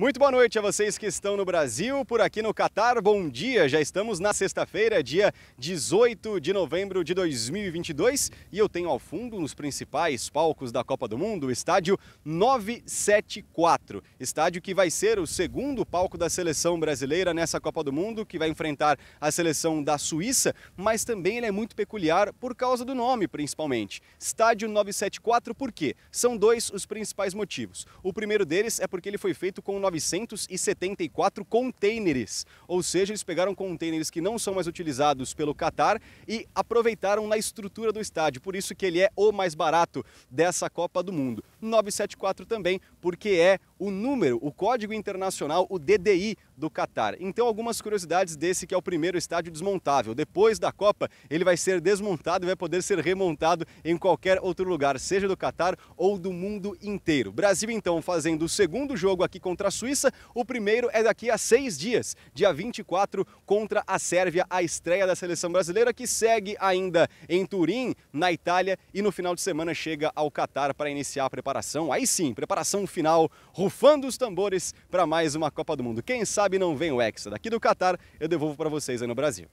Muito boa noite a vocês que estão no Brasil, por aqui no Catar. Bom dia, já estamos na sexta-feira, dia 18 de novembro de 2022, e eu tenho ao fundo um dos principais palcos da Copa do Mundo, o estádio 974. Estádio que vai ser o segundo palco da seleção brasileira nessa Copa do Mundo, que vai enfrentar a seleção da Suíça, mas também ele é muito peculiar por causa do nome, principalmente. Estádio 974, por quê? São dois os principais motivos. O primeiro deles é porque ele foi feito com 974 contêineres. Ou seja, eles pegaram contêineres que não são mais utilizados pelo Catar e aproveitaram na estrutura do estádio. Por isso que ele é o mais barato dessa Copa do Mundo. 974 também, porque é o número, o código internacional, o DDI do Catar. Então, algumas curiosidades desse que é o primeiro estádio desmontável. Depois da Copa, ele vai ser desmontado e vai poder ser remontado em qualquer outro lugar, seja do Catar ou do mundo inteiro. Brasil, então, fazendo o segundo jogo aqui contra a Suíça. O primeiro é daqui a seis dias, dia 24, contra a Sérvia, a estreia da seleção brasileira, que segue ainda em Turim, na Itália, e no final de semana chega ao Catar para iniciar a preparação. Aí sim, preparação final, rufando os tambores para mais uma Copa do Mundo. Quem sabe não vem o Hexa. Daqui do Catar eu devolvo para vocês aí no Brasil.